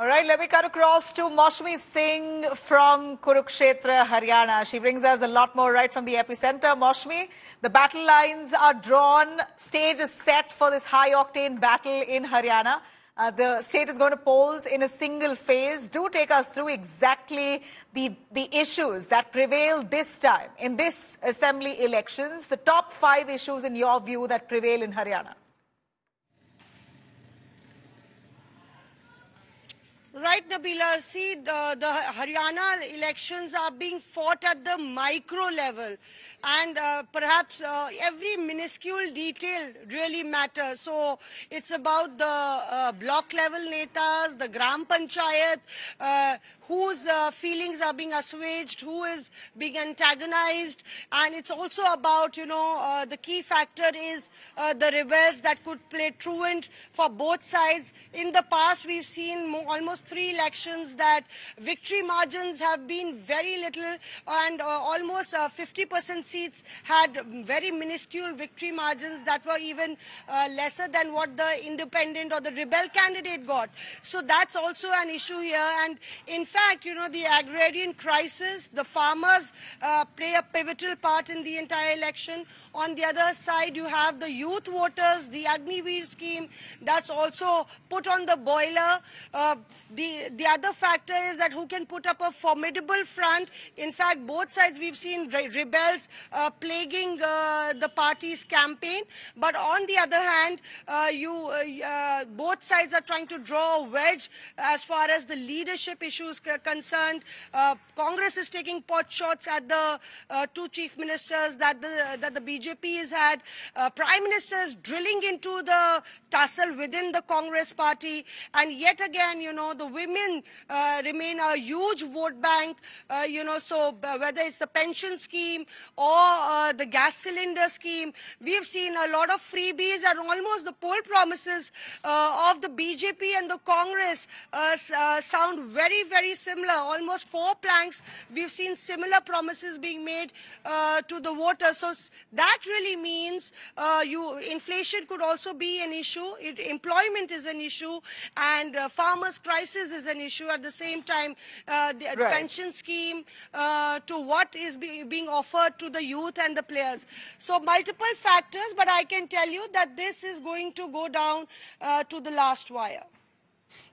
All right, let me cut across to Moshmi Singh from Kurukshetra, Haryana. She brings us a lot more right from the epicenter. Moshmi, the battle lines are drawn, stage is set for this high octane battle in Haryana. Uh, the state is going to polls in a single phase. Do take us through exactly the, the issues that prevail this time in this assembly elections, the top five issues in your view that prevail in Haryana. Right, Nabila. See, the, the Haryana elections are being fought at the micro level. And uh, perhaps uh, every minuscule detail really matters. So it's about the uh, block level netas, the Gram Panchayat, uh, whose uh, feelings are being assuaged, who is being antagonized. And it's also about, you know, uh, the key factor is the rebels that could play truant for both sides. In the past, we've seen almost three elections that victory margins have been very little and uh, almost 50% uh, seats had very minuscule victory margins that were even uh, lesser than what the independent or the rebel candidate got. So that's also an issue here. And in fact, you know, the agrarian crisis, the farmers uh, play a pivotal part in the entire election. On the other side, you have the youth voters, the Agniveer scheme, that's also put on the boiler. Uh, the, the other factor is that who can put up a formidable front. In fact, both sides we've seen re rebels uh, plaguing uh, the party's campaign. But on the other hand, uh, you, uh, uh, both sides are trying to draw a wedge as far as the leadership issues are concerned. Uh, Congress is taking pot shots at the two chief ministers that the, that the BJP has had. Prime ministers drilling into the tussle within the Congress party. And yet again, you know, the women uh, remain a huge vote bank, uh, you know, so uh, whether it's the pension scheme or the gas cylinder scheme, we have seen a lot of freebies and almost the poll promises of the BJP and the Congress sound very, very similar. Almost four planks, we've seen similar promises being made to the voters. So that really means you inflation could also be an issue. It, employment is an issue, and farmers' crisis taxes is an issue. At the same time, uh, the right. pension scheme uh, to what is be being offered to the youth and the players. So multiple factors, but I can tell you that this is going to go down uh, to the last wire.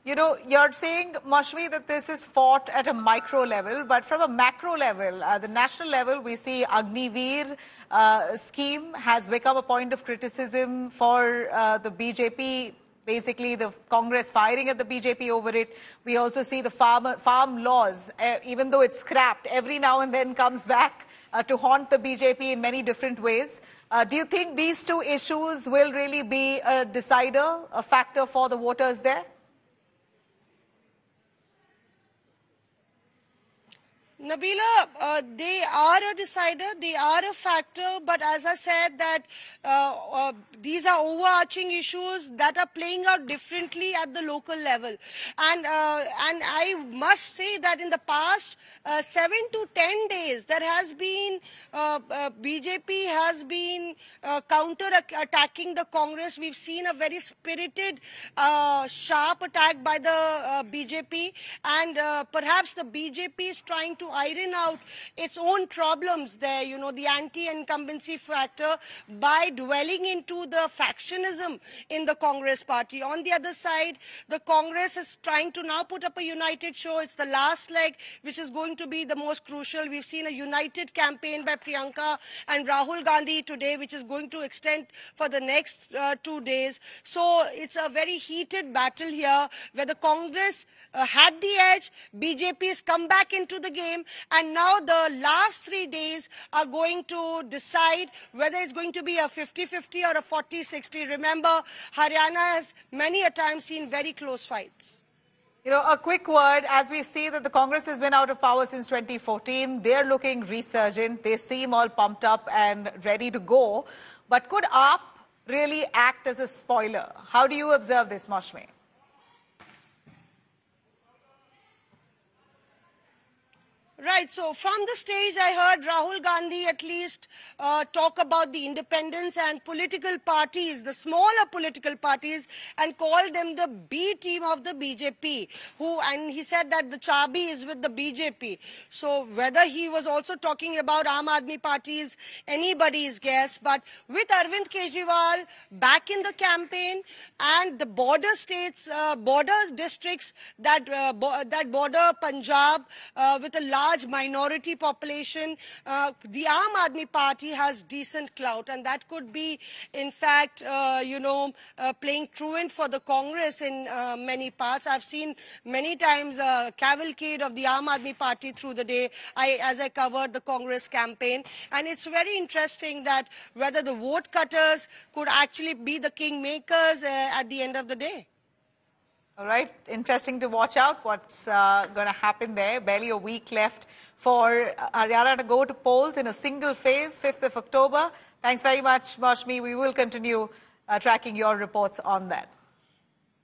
You know, you're saying, Mashmi, that this is fought at a micro level, but from a macro level, uh, the national level, we see Agni uh, scheme has become a point of criticism for uh, the BJP basically the Congress firing at the BJP over it. We also see the farm, farm laws, uh, even though it's scrapped, every now and then comes back uh, to haunt the BJP in many different ways. Uh, do you think these two issues will really be a decider, a factor for the voters there? Nabila, uh, they are a decider, they are a factor, but as I said that uh, uh, these are overarching issues that are playing out differently at the local level. And, uh, and I must say that in the past uh, 7 to 10 days, there has been, uh, BJP has been counter-attacking the Congress. We've seen a very spirited, sharp attack by the BJP, and perhaps the BJP is trying to iron out its own problems there, you know, the anti-incumbency factor by dwelling into the factionism in the Congress party. On the other side, the Congress is trying to now put up a united show. It's the last leg, which is going to be the most crucial. We've seen a united campaign by Priyanka and Rahul Gandhi today, which is going to extend for the next uh, two days. So it's a very heated battle here where the Congress uh, had the edge. BJP has come back into the game. And now the last three days are going to decide whether it's going to be a 50-50 or a 40-60. Remember, Haryana has many a time seen very close fights. You know, a quick word, as we see that the Congress has been out of power since 2014, they're looking resurgent, they seem all pumped up and ready to go. But could AAP really act as a spoiler? How do you observe this, Moshme? Right, so from the stage I heard Rahul Gandhi at least uh, talk about the independence and political parties, the smaller political parties and call them the B team of the BJP who and he said that the Chabi is with the BJP. So whether he was also talking about Aam parties, anybody's guess but with Arvind Kejriwal back in the campaign and the border states, uh, border districts that, uh, bo that border Punjab uh, with a large large minority population, uh, the Aam Aadmi Party has decent clout, and that could be, in fact, uh, you know, uh, playing truant for the Congress in uh, many parts. I've seen many times a cavalcade of the Aam Aadmi Party through the day I, as I covered the Congress campaign, and it's very interesting that whether the vote cutters could actually be the kingmakers uh, at the end of the day. All right, interesting to watch out what's uh, going to happen there. Barely a week left for Haryana to go to polls in a single phase, 5th of October. Thanks very much, Mashmi. We will continue uh, tracking your reports on that.